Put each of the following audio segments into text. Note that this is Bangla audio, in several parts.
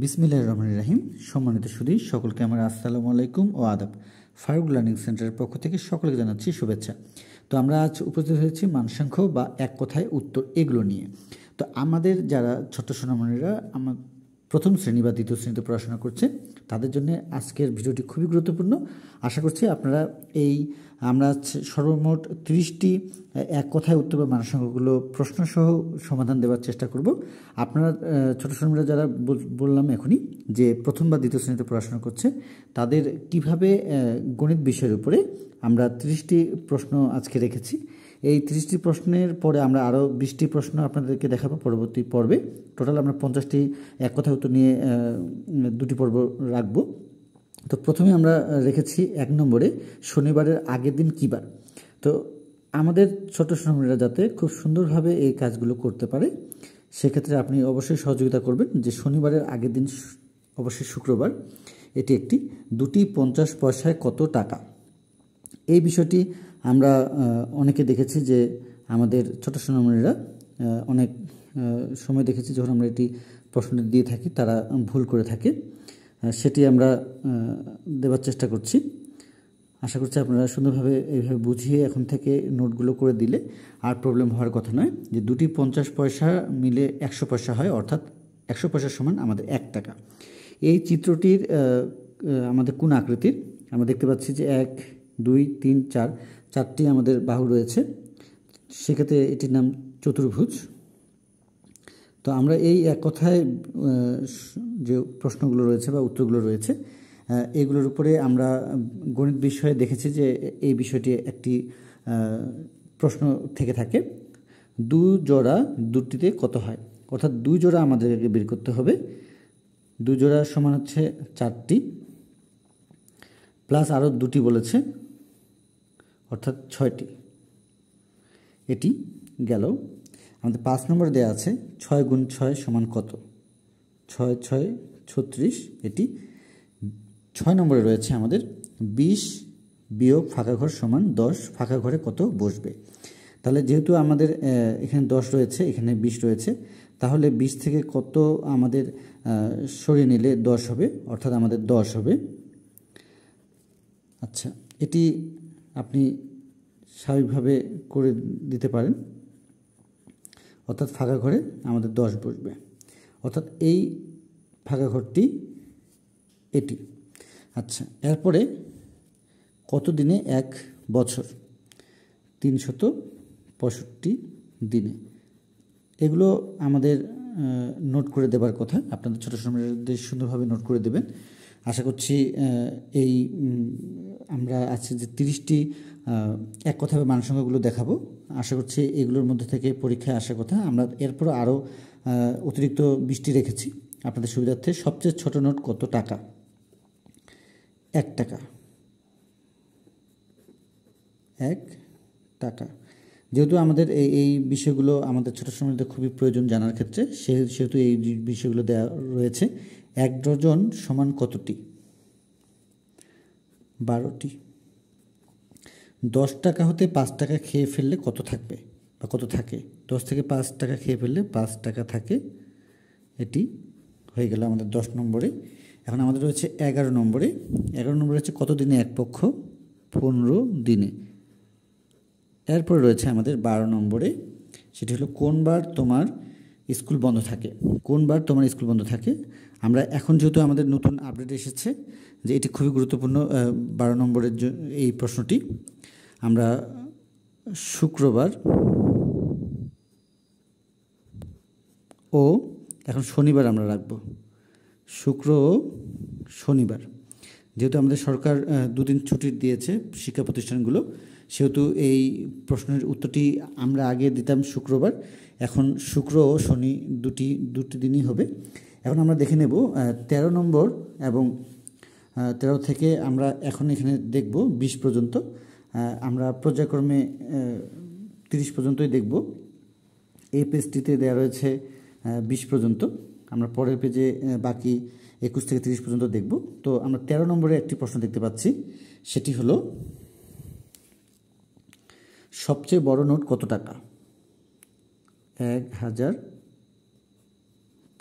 বিসমিল্লাহ রহমান রাহিম সম্মানিত সুদী সকলকে আমার আসসালামু আলাইকুম ও আদাব ফারুক লার্নিং সেন্টারের পক্ষ থেকে সকলকে জানাচ্ছি শুভেচ্ছা তো আমরা আজ উপস্থিত হয়েছি মানসংখ্য বা এক কথায় উত্তর এগুলো নিয়ে তো আমাদের যারা ছোট্ট সোনামণিরা আমার প্রথম শ্রেণী বা দ্বিতীয় শ্রেণীতে পড়াশোনা করছে তাদের জন্য আজকের ভিডিওটি খুবই গুরুত্বপূর্ণ আশা করছি আপনারা এই আমরা সর্বমোট ত্রিশটি এক কথায় উত্তর বা মানসংখ্যাগুলো প্রশ্নসহ সমাধান দেওয়ার চেষ্টা করব আপনারা ছোটো শ্রমিকরা যারা বললাম এখনই যে প্রথম বা দ্বিতীয় শ্রেণীতে পড়াশোনা করছে তাদের কিভাবে গণিত বিষয়ের উপরে আমরা ত্রিশটি প্রশ্ন আজকে রেখেছি এই তিরিশটি প্রশ্নের পরে আমরা আরও বিশটি প্রশ্ন আপনাদেরকে দেখাবো পরবর্তী পর্বে টোটাল আমরা পঞ্চাশটি এক কথা উত্তর নিয়ে দুটি পর্ব রাখবো তো প্রথমে আমরা রেখেছি এক নম্বরে শনিবারের আগের দিন কী বার তো আমাদের ছোট শ্রমিকরা যাতে খুব সুন্দরভাবে এই কাজগুলো করতে পারে সেক্ষেত্রে আপনি অবশ্যই সহযোগিতা করবেন যে শনিবারের আগের দিন অবশ্যই শুক্রবার এটি একটি দুটি পঞ্চাশ পয়সায় কত টাকা এই বিষয়টি আমরা অনেকে দেখেছি যে আমাদের ছোট সোনামণিরা অনেক সময় দেখেছি যখন আমরা এটি প্রশ্ন দিয়ে থাকি তারা ভুল করে থাকে সেটি আমরা দেবার চেষ্টা করছি আশা করছি আপনারা সুন্দরভাবে এইভাবে বুঝিয়ে এখন থেকে নোটগুলো করে দিলে আর প্রবলেম হওয়ার কথা নয় যে দুটি পঞ্চাশ পয়সা মিলে একশো পয়সা হয় অর্থাৎ একশো পয়সার সমান আমাদের এক টাকা এই চিত্রটির আমাদের কোন আকৃতির আমরা দেখতে পাচ্ছি যে এক দুই তিন চার চারটি আমাদের বাহু রয়েছে সেক্ষেত্রে এটির নাম চতুর্ভুজ তো আমরা এই এক কথায় যে প্রশ্নগুলো রয়েছে বা উত্তরগুলো রয়েছে এগুলোর উপরে আমরা গণিত বিষয়ে দেখেছি যে এই বিষয়টি একটি প্রশ্ন থেকে থাকে দু জোড়া দুটিতে কত হয় অর্থাৎ দুই জোড়া আমাদেরকে বের করতে হবে দুই জোড়া সমান হচ্ছে চারটি প্লাস আরও দুটি বলেছে অর্থাৎ ছয়টি এটি গেল আমাদের পাঁচ নম্বর দেওয়া আছে ছয় গুণ ছয় সমান কত ছয় ছয় ছত্রিশ এটি ছয় নম্বরে রয়েছে আমাদের বিশ বিয়োগ ফাঁকা ঘর সমান দশ ফাঁকা ঘরে কত বসবে তাহলে যেহেতু আমাদের এখানে দশ রয়েছে এখানে বিশ রয়েছে তাহলে বিশ থেকে কত আমাদের সরিয়ে নিলে দশ হবে অর্থাৎ আমাদের দশ হবে আচ্ছা এটি আপনি স্বাভাবিকভাবে করে দিতে পারেন অর্থাৎ ফাঁকা ঘরে আমাদের দশ বসবে অর্থাৎ এই ফাঁকা ঘরটি এটি আচ্ছা এরপরে কত দিনে এক বছর তিনশত পঁয়ষট্টি দিনে এগুলো আমাদের নোট করে দেবার কথা আপনাদের ছোটো সময়দের সুন্দরভাবে নোট করে দেবেন আশা করছি এই আমরা আজকে যে তিরিশটি এক কথাভাবে মানসংখ্যাগুলো দেখাবো আশা করছি এগুলোর মধ্যে থেকে পরীক্ষায় আসার কথা আমরা এরপর আরও অতিরিক্ত বৃষ্টি রেখেছি আপনাদের সুবিধার্থে সবচেয়ে ছোট নোট কত টাকা এক টাকা এক টাকা যেহেতু আমাদের এই এই বিষয়গুলো আমাদের ছোটো সময়তে খুবই প্রয়োজন জানার ক্ষেত্রে সেহেতু এই বিষয়গুলো দেওয়া রয়েছে এক ডজন সমান কতটি বারোটি দশ টাকা হতে পাঁচ টাকা খেয়ে ফেললে কত থাকবে বা কত থাকে দশ থেকে পাঁচ টাকা খেয়ে ফেললে পাঁচ টাকা থাকে এটি হয়ে গেল আমাদের দশ নম্বরে এখন আমাদের রয়েছে এগারো নম্বরে এগারো নম্বরে হচ্ছে কত দিনে এক পক্ষ পনেরো দিনে এরপরে রয়েছে আমাদের বারো নম্বরে সেটি হলো কোন বার তোমার স্কুল বন্ধ থাকে কোন বার তোমার স্কুল বন্ধ থাকে আমরা এখন যেহেতু আমাদের নতুন আপডেট এসেছে যে এটি খুবই গুরুত্বপূর্ণ বারো নম্বরের এই প্রশ্নটি আমরা শুক্রবার ও এখন শনিবার আমরা রাখব শুক্র ও শনিবার যেহেতু আমাদের সরকার দুদিন ছুটির দিয়েছে শিক্ষা প্রতিষ্ঠানগুলো সেহেতু এই প্রশ্নের উত্তরটি আমরা আগে দিতাম শুক্রবার এখন শুক্র ও শনি দুটি দুটি দিনই হবে এখন আমরা দেখে নেব ১৩ নম্বর এবং ১৩ থেকে আমরা এখন এখানে দেখব ২০ পর্যন্ত আমরা পর্যায়ক্রমে ৩০ পর্যন্তই দেখব এই পেজটিতে দেওয়া রয়েছে ২০ পর্যন্ত আমরা পরের পেজে বাকি একুশ থেকে তিরিশ পর্যন্ত দেখব তো আমরা ১৩ নম্বরে একটি প্রশ্ন দেখতে পাচ্ছি সেটি হলো সবচেয়ে বড় নোট কত টাকা এক হাজার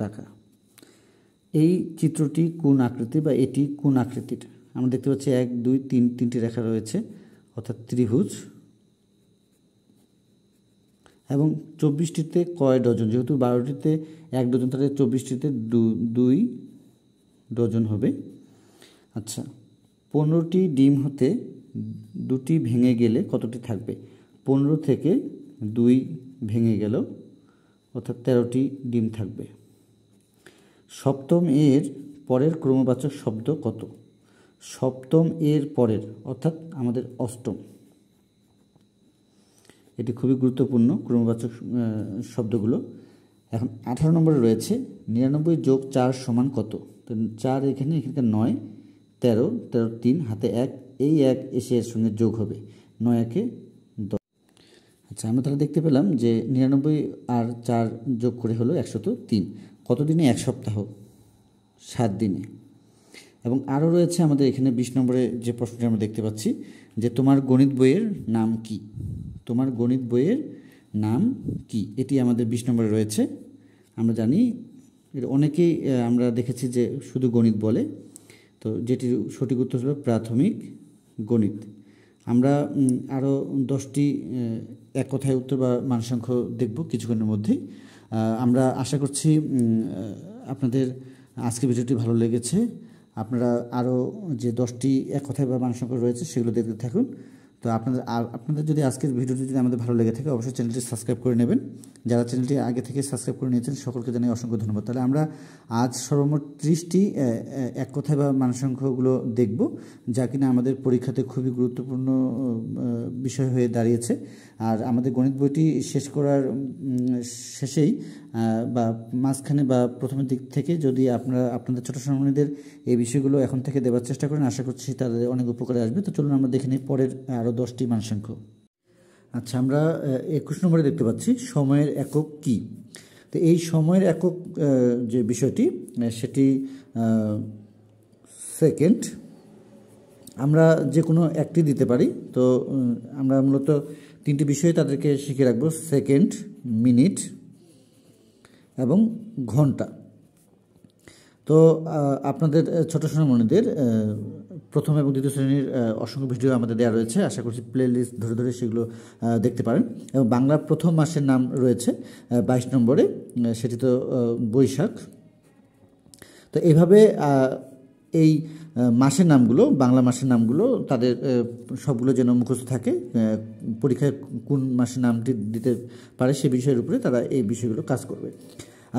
টাকা এই চিত্রটি কোন আকৃতি বা এটি কোন আকৃতির আমরা দেখতে পাচ্ছি এক দুই তিন তিনটি রেখা রয়েছে অর্থাৎ ত্রিভুজ এবং চব্বিশটিতে কয় ডজন যেহেতু বারোটিতে এক ডজন তাহলে চব্বিশটিতে দুই ডজন হবে আচ্ছা পনেরোটি ডিম হতে দুটি ভেঙে গেলে কতটি থাকবে পনেরো থেকে দুই ভেঙে গেল অর্থাৎ তেরোটি ডিম থাকবে সপ্তম এর পরের ক্রমবাচক শব্দ কত সপ্তম এর পরের অর্থাৎ আমাদের অষ্টম এটি খুবই গুরুত্বপূর্ণ ক্রমবাচক শব্দগুলো এখন আঠারো নম্বরে রয়েছে নিরানব্বই যোগ চার সমান কত তো চার এখানে এখানকার নয় তেরো তেরো তিন হাতে এক এই এক এসে এর সঙ্গে যোগ হবে নয় একে আচ্ছা আমরা তাহলে দেখতে পেলাম যে নিরানব্বই আর চার যোগ করে হলো একশো তো তিন কত দিনে এক সপ্তাহ সাত দিনে এবং আরও রয়েছে আমাদের এখানে বিশ নম্বরে যে প্রশ্নটি আমরা দেখতে পাচ্ছি যে তোমার গণিত বইয়ের নাম কি তোমার গণিত বইয়ের নাম কি এটি আমাদের বিশ নম্বরে রয়েছে আমরা জানি অনেকেই আমরা দেখেছি যে শুধু গণিত বলে তো যেটির সঠিক উত্তর হলো প্রাথমিক গণিত আমরা আরও দশটি এক কথায় উত্তর বা মানসংখ্য দেখব কিছুক্ষণের মধ্যেই আমরা আশা করছি আপনাদের আজকে ভিডিওটি ভালো লেগেছে আপনারা আরও যে দশটি এক কথায় বা মানসংখ্য রয়েছে সেগুলো দেখতে থাকুন তো আপনাদের আপনাদের যদি আজকের ভিডিওটি যদি আমাদের ভালো লেগে থাকে অবশ্যই চ্যানেলটি সাবস্ক্রাইব করে নেবেন যারা চ্যানেলটি আগে থেকে সাবস্ক্রাইব করে নিয়েছেন সকলকে জানাই অসংখ্য ধন্যবাদ তাহলে আমরা আজ সর্বমোট ত্রিশটি এক কথায় বা মানসংখ্যগুলো দেখব যা কিনা আমাদের পরীক্ষাতে খুবই গুরুত্বপূর্ণ বিষয় হয়ে দাঁড়িয়েছে আর আমাদের গণিত বইটি শেষ করার শেষেই বা মাঝখানে বা প্রথমের দিক থেকে যদি আপনারা আপনাদের ছোটো সম্মানীদের এই বিষয়গুলো এখন থেকে দেওয়ার চেষ্টা করেন আশা করছি তাদের অনেক উপকারে আসবে তো চলুন আমরা দেখে নিই পরের আরও আরও দশটি মানসংখ্য আচ্ছা আমরা একুশ নম্বরে দেখতে পাচ্ছি সময়ের একক কি তো এই সময়ের একক যে বিষয়টি সেটি সেকেন্ড আমরা যে কোনো একটি দিতে পারি তো আমরা মূলত তিনটি বিষয়ে তাদেরকে শিখে রাখবো সেকেন্ড মিনিট এবং ঘন্টা তো আপনাদের ছোট সোনামণিদের প্রথম এবং দ্বিতীয় শ্রেণীর অসংখ্য ভিডিও আমাদের দেওয়া রয়েছে আশা করছি প্লে লিস্ট ধরে ধরে সেগুলো দেখতে পারেন এবং বাংলা প্রথম মাসের নাম রয়েছে বাইশ নম্বরে সেটি তো বৈশাখ তো এভাবে এই মাসের নামগুলো বাংলা মাসের নামগুলো তাদের সবগুলো যেন মুখস্থ থাকে পরীক্ষায় কোন মাসে নামটি দিতে পারে সে বিষয়ের উপরে তারা এই বিষয়গুলো কাজ করবে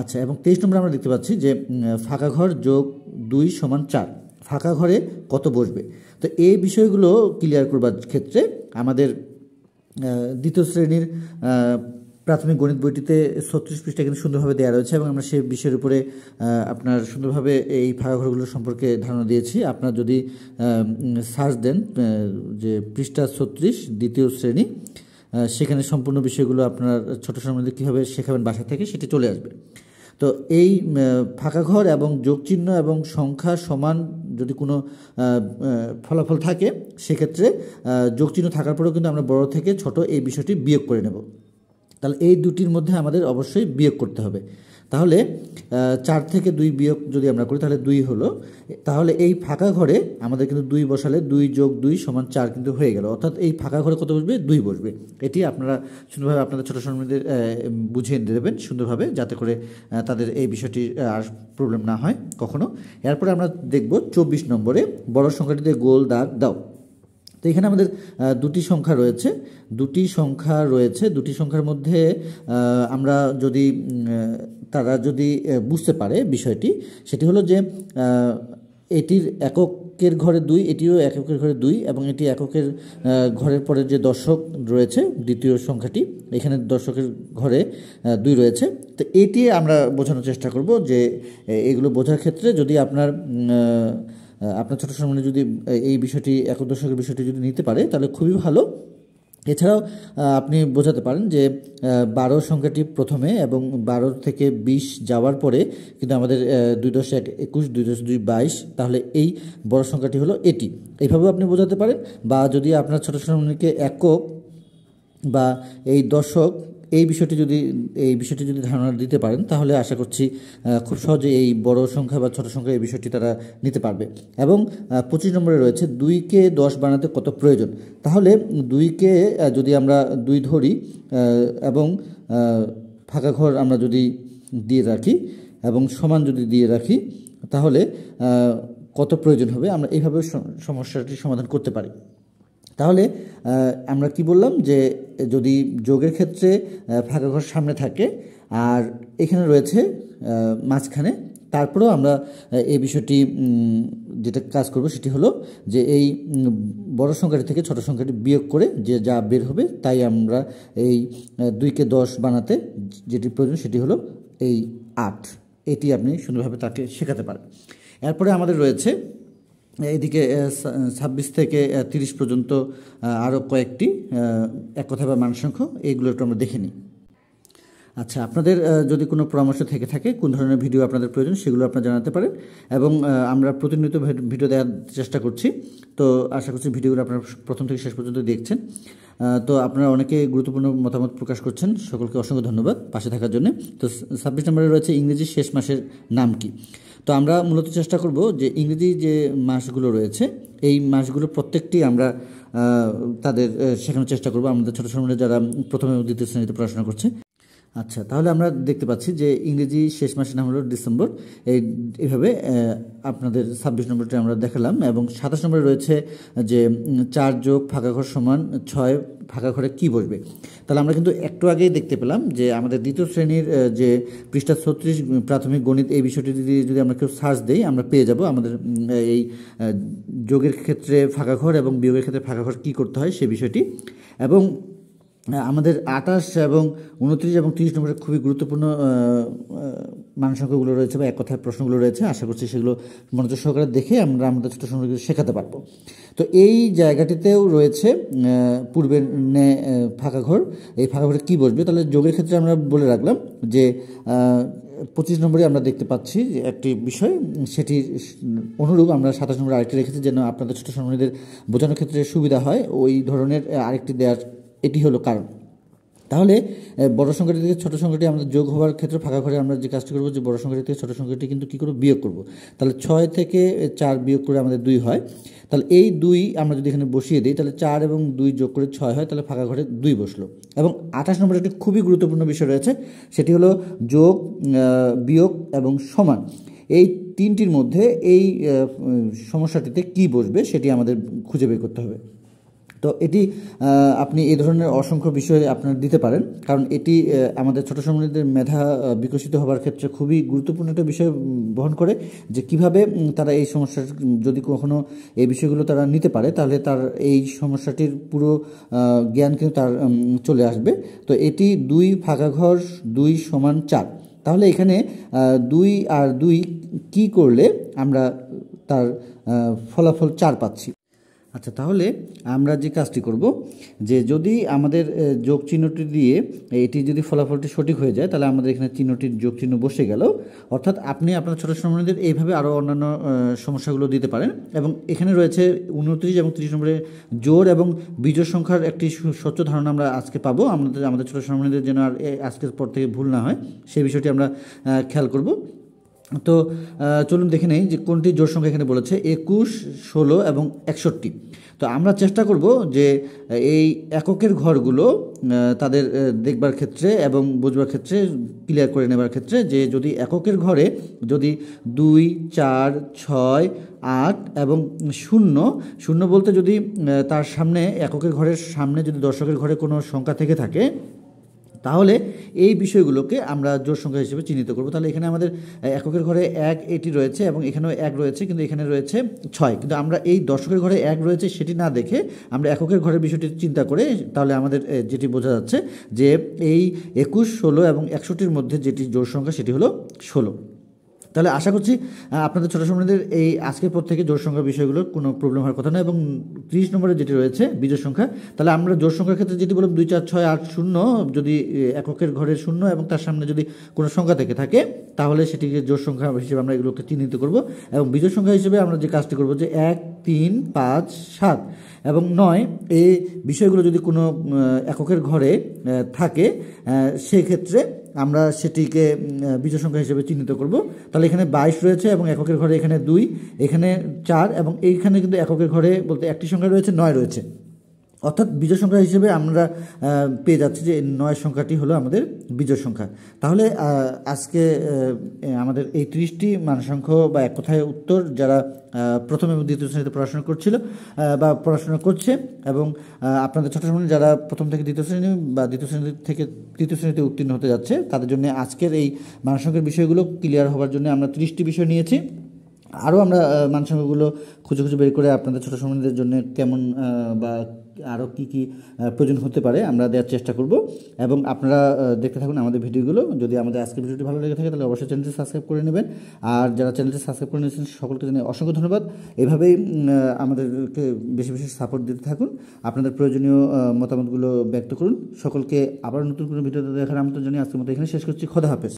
আচ্ছা এবং তেইশ নম্বরে আমরা দেখতে পাচ্ছি যে ফাঁকা ঘর যোগ দুই সমান চার ফাঁকা ঘরে কত বসবে তো এই বিষয়গুলো ক্লিয়ার করবার ক্ষেত্রে আমাদের দ্বিতীয় শ্রেণীর প্রাথমিক গণিত বইটিতে ছত্রিশ পৃষ্ঠা কিন্তু সুন্দরভাবে দেওয়া রয়েছে এবং আমরা সেই বিষয়ের উপরে আপনার সুন্দরভাবে এই ফাঁকাঘরগুলো সম্পর্কে ধারণা দিয়েছি আপনার যদি সার্চ দেন যে পৃষ্ঠা ছত্রিশ দ্বিতীয় শ্রেণী সেখানে সম্পূর্ণ বিষয়গুলো আপনার ছোটো সময় কীভাবে শেখাবেন বাসা থেকে সেটি চলে আসবে তো এই ফাঁকা ঘর এবং যোগচিহ্ন এবং সংখ্যা সমান যদি কোনো ফলাফল থাকে সেক্ষেত্রে যোগচিহ্ন থাকার পরেও কিন্তু আমরা বড় থেকে ছোট এই বিষয়টি বিয়োগ করে নেব তাহলে এই দুটির মধ্যে আমাদের অবশ্যই বিয়োগ করতে হবে তাহলে চার থেকে দুই বিয়োগ যদি আমরা করি তাহলে দুই হলো তাহলে এই ফাঁকা ঘরে আমাদের কিন্তু দুই বসালে দুই যোগ দুই সমান চার কিন্তু হয়ে গেল অর্থাৎ এই ফাঁকা ঘরে কত বসবে দুই বসবে এটি আপনারা সুন্দরভাবে আপনাদের ছোটো সন্মীদের বুঝিয়ে দেবেন সুন্দরভাবে যাতে করে তাদের এই বিষয়টি আর প্রবলেম না হয় কখনো এরপরে আমরা দেখব চব্বিশ নম্বরে বড় সংখ্যাটিতে গোল দাগ দাও তো এখানে আমাদের দুটি সংখ্যা রয়েছে দুটি সংখ্যা রয়েছে দুটি সংখ্যার মধ্যে আমরা যদি তারা যদি বুঝতে পারে বিষয়টি সেটি হলো যে এটির একক ঘরে দুই এটিও এককের ঘরে দুই এবং এটি এককের ঘরের পরে যে দর্শক রয়েছে দ্বিতীয় সংখ্যাটি এখানে দর্শকের ঘরে দুই রয়েছে তো এটি আমরা বোঝানোর চেষ্টা করব যে এগুলো বোঝার ক্ষেত্রে যদি আপনার আপনার ছোটো সম্মানে যদি এই বিষয়টি এক বিষয়টি যদি নিতে পারে তাহলে খুবই ভালো এছাড়াও আপনি বোঝাতে পারেন যে বারো সংখ্যাটি প্রথমে এবং বারো থেকে বিশ যাওয়ার পরে কিন্তু আমাদের দুই দশ এক একুশ দুই দশ দুই বাইশ তাহলে এই বড় সংখ্যাটি হলো এটি এইভাবেও আপনি বোঝাতে পারেন বা যদি আপনার ছোটো সম্মানকে একক বা এই দশক এই বিষয়টি যদি এই বিষয়টি যদি ধারণা দিতে পারেন তাহলে আশা করছি খুব সহজে এই বড় সংখ্যা বা ছোট সংখ্যা এই বিষয়টি তারা নিতে পারবে এবং পঁচিশ নম্বরে রয়েছে দুইকে দশ বানাতে কত প্রয়োজন তাহলে দুইকে যদি আমরা দুই ধরি এবং ফাঁকা ঘর আমরা যদি দিয়ে রাখি এবং সমান যদি দিয়ে রাখি তাহলে কত প্রয়োজন হবে আমরা এইভাবে সমস্যাটি সমাধান করতে পারি তাহলে আমরা কি বললাম যে যদি যোগের ক্ষেত্রে ফাঁকা ঘর সামনে থাকে আর এখানে রয়েছে মাঝখানে তারপরেও আমরা এই বিষয়টি যেটা কাজ করব সেটি হলো যে এই বড় সংখ্যাটি থেকে ছোট সংখ্যাটি বিয়োগ করে যে যা বের হবে তাই আমরা এই দুইকে দশ বানাতে যেটি প্রয়োজন সেটি হলো এই আট এটি আপনি সুন্দরভাবে তাকে শেখাতে পারেন এরপরে আমাদের রয়েছে এদিকে ছাব্বিশ থেকে তিরিশ পর্যন্ত আরও কয়েকটি এক কথা বা মানসংখ্য এইগুলো একটু আমরা দেখে নিই আচ্ছা আপনাদের যদি কোনো পরামর্শ থেকে থাকে কোন ধরনের ভিডিও আপনাদের প্রয়োজন সেগুলো আপনারা জানাতে পারেন এবং আমরা প্রতিনিয়ত ভিডিও দেওয়ার চেষ্টা করছি তো আশা করছি ভিডিওগুলো আপনারা প্রথম থেকে শেষ পর্যন্ত দেখছেন তো আপনারা অনেকে গুরুত্বপূর্ণ মতামত প্রকাশ করছেন সকলকে অসংখ্য ধন্যবাদ পাশে থাকার জন্য তো ছাব্বিশ নম্বরে রয়েছে ইংরেজি শেষ মাসের নাম কী তো আমরা মূলত চেষ্টা করব যে ইংরেজি যে মাসগুলো রয়েছে এই মাসগুলো প্রত্যেকটি আমরা তাদের শেখানোর চেষ্টা করব আমাদের ছোটো ছোটো যারা প্রথমে দ্বিতীয় শ্রেণীতে পড়াশোনা করছে আচ্ছা তাহলে আমরা দেখতে পাচ্ছি যে ইংরেজি শেষ মাসের নাম হলো ডিসেম্বর এই এইভাবে আপনাদের ছাব্বিশ নম্বরটি আমরা দেখালাম এবং সাতাশ নম্বরে রয়েছে যে চার যোগ ফাঁকা ঘর সমান ছয় ফাঁকা ঘরে কি বসবে তাহলে আমরা কিন্তু একটু আগেই দেখতে পেলাম যে আমাদের দ্বিতীয় শ্রেণীর যে পৃষ্ঠা ছত্রিশ প্রাথমিক গণিত এই বিষয়টি যদি যদি আমরা কেউ সার্চ দিই আমরা পেয়ে যাব আমাদের এই যোগের ক্ষেত্রে ফাঁকা ঘর এবং বিয়োগের ক্ষেত্রে ফাঁকা ঘর কী করতে হয় সে বিষয়টি এবং আমাদের আঠাশ এবং উনত্রিশ এবং তিরিশ নম্বরের খুবই গুরুত্বপূর্ণ মানসংখ্যাগুলো রয়েছে বা এক কথায় প্রশ্নগুলো রয়েছে আশা করছি সেগুলো মনোযোগ সহকারে দেখে আমরা আমাদের ছোটো সঙ্গে শেখাতে পারবো তো এই জায়গাটিতেও রয়েছে পূর্বের নে ফাঁকা ঘর এই ফাঁকা ঘরে কী বসবে তাহলে যোগের ক্ষেত্রে আমরা বলে রাখলাম যে পঁচিশ নম্বরে আমরা দেখতে পাচ্ছি যে একটি বিষয় সেটি অনুরূপ আমরা সাতাশ নম্বরে আরেকটি রেখেছি যেন আপনাদের ছোটো সঙ্গীদের বোঝানোর ক্ষেত্রে সুবিধা হয় ওই ধরনের আরেকটি দেওয়ার এটি হলো কারণ তাহলে বড় সংখ্যাটি থেকে ছোট সংখ্যাটি আমরা যোগ হওয়ার ক্ষেত্রে ফাঁকা ঘরে আমরা যে কাজটি করবো যে বড় সংখ্যাটি থেকে ছোট সংখ্যাটি কিন্তু কী করবো বিয়োগ করব তাহলে ছয় থেকে চার বিয়োগ করে আমাদের দুই হয় তাহলে এই দুই আমরা যদি এখানে বসিয়ে দিই তাহলে চার এবং দুই যোগ করে ছয় হয় তাহলে ফাঁকা ঘরে দুই বসলো এবং আঠাশ নম্বর একটি খুবই গুরুত্বপূর্ণ বিষয় রয়েছে সেটি হলো যোগ বিয়োগ এবং সমান এই তিনটির মধ্যে এই সমস্যাটিতে কি বসবে সেটি আমাদের খুঁজে বের করতে হবে তো এটি আপনি এই ধরনের অসংখ্য বিষয়ে আপনার দিতে পারেন কারণ এটি আমাদের ছোট সম্মানীদের মেধা বিকশিত হবার ক্ষেত্রে খুবই গুরুত্বপূর্ণ একটা বিষয় বহন করে যে কিভাবে তারা এই সমস্যার যদি কখনও এই বিষয়গুলো তারা নিতে পারে তাহলে তার এই সমস্যাটির পুরো জ্ঞান কিন্তু তার চলে আসবে তো এটি দুই ফাঁকা ঘর দুই সমান চার তাহলে এখানে দুই আর দুই কি করলে আমরা তার ফলাফল চার পাচ্ছি আচ্ছা তাহলে আমরা যে কাজটি করব যে যদি আমাদের যোগ চিহ্নটি দিয়ে এটি যদি ফলাফলটি সঠিক হয়ে যায় তাহলে আমাদের এখানে চিহ্নটির যোগ চিহ্ন বসে গেল অর্থাৎ আপনি আপনার ছোটো সম্বন্ধীদের এইভাবে আরও অন্যান্য সমস্যাগুলো দিতে পারেন এবং এখানে রয়েছে উনত্রিশ এবং ত্রিশ নম্বরে জোর এবং বিজোর সংখ্যার একটি স্বচ্ছ ধারণা আমরা আজকে পাবো আমাদের আমাদের ছোটো সম্বন্ধীদের যেন আর আজকের পর থেকে ভুল না হয় সেই বিষয়টি আমরা খেয়াল করব তো চলুন দেখে নেই যে কোনটি জোর সংখ্যা এখানে বলেছে একুশ ষোলো এবং একষট্টি তো আমরা চেষ্টা করব যে এই এককের ঘরগুলো তাদের দেখবার ক্ষেত্রে এবং বুঝবার ক্ষেত্রে ক্লিয়ার করে নেবার ক্ষেত্রে যে যদি এককের ঘরে যদি দুই চার ছয় আট এবং শূন্য শূন্য বলতে যদি তার সামনে এককের ঘরের সামনে যদি দর্শকের ঘরে কোনো সংখ্যা থেকে থাকে তাহলে এই বিষয়গুলোকে আমরা জোর সংখ্যা হিসেবে চিহ্নিত করব তাহলে এখানে আমাদের এককের ঘরে এক এটি রয়েছে এবং এখানেও এক রয়েছে কিন্তু এখানে রয়েছে ছয় কিন্তু আমরা এই দশকের ঘরে এক রয়েছে সেটি না দেখে আমরা এককের ঘরের বিষয়টি চিন্তা করে তাহলে আমাদের যেটি বোঝা যাচ্ছে যে এই একুশ ষোলো এবং একষট্টির মধ্যে যেটি জোর সংখ্যা সেটি হলো ষোলো তাহলে আশা করছি আপনাদের ছোটো সময়দের এই আজকের পর থেকে জোর সংখ্যা বিষয়গুলো কোনো প্রবলেম হওয়ার কথা নয় এবং ত্রিশ নম্বরে যেটি রয়েছে বিজোড় সংখ্যা তাহলে আমরা জোর সংখ্যার ক্ষেত্রে যেটি বললাম দুই চার ছয় আট শূন্য যদি এককের ঘরের শূন্য এবং তার সামনে যদি কোনো সংখ্যা থেকে থাকে তাহলে সেটিকে জোর সংখ্যা হিসেবে আমরা এগুলোকে চিহ্নিত করব এবং বিজোড় সংখ্যা হিসেবে আমরা যে কাজটি করব যে এক তিন পাঁচ সাত এবং নয় এই বিষয়গুলো যদি কোনো এককের ঘরে থাকে সেক্ষেত্রে আমরা সেটিকে বিজয় সংখ্যা হিসেবে চিহ্নিত করব তাহলে এখানে বাইশ রয়েছে এবং এককের ঘরে এখানে দুই এখানে চার এবং এইখানে কিন্তু এককের ঘরে বলতে একটি সংখ্যা রয়েছে নয় রয়েছে অর্থাৎ বিজয় সংখ্যা হিসেবে আমরা পেয়ে যাচ্ছি যে নয় সংখ্যাটি হলো আমাদের বিজয় সংখ্যা তাহলে আজকে আমাদের এই ত্রিশটি মানসংখ্য বা এক কথায় উত্তর যারা প্রথম এবং দ্বিতীয় শ্রেণীতে পড়াশোনা করছিল বা পড়াশোনা করছে এবং আপনাদের ছোটো সময় যারা প্রথম থেকে দ্বিতীয় শ্রেণী বা দ্বিতীয় শ্রেণী থেকে তৃতীয় শ্রেণীতে উত্তীর্ণ হতে যাচ্ছে তাদের জন্য আজকের এই মানসংখ্যের বিষয়গুলো ক্লিয়ার হওয়ার জন্য আমরা ত্রিশটি বিষয় নিয়েছি আরও আমরা মানসংখ্যাগুলো খুঁজে খুঁজে বের করে আপনাদের ছোটো সময়দের জন্য কেমন বা আরও কী কী প্রয়োজন হতে পারে আমরা দেওয়ার চেষ্টা করব এবং আপনারা দেখতে থাকুন আমাদের ভিডিওগুলো যদি আমাদের আজকের ভিডিওটি ভালো লেগে থাকে তাহলে অবশ্যই চ্যানেলটি সাবস্ক্রাইব করে নেবেন আর যারা চ্যানেলটি সাবস্ক্রাইব করে নিয়েছেন সকলকে জানিয়ে অসংখ্য ধন্যবাদ এভাবেই আমাদেরকে বেশি বেশি সাপোর্ট দিতে থাকুন আপনাদের প্রয়োজনীয় মতামতগুলো ব্যক্ত করুন সকলকে আবার নতুন কোনো ভিডিওতে দেখার আমন্ত্রণ জানিয়ে আজকের মতো এখানে শেষ করছি খোদা হাফেজ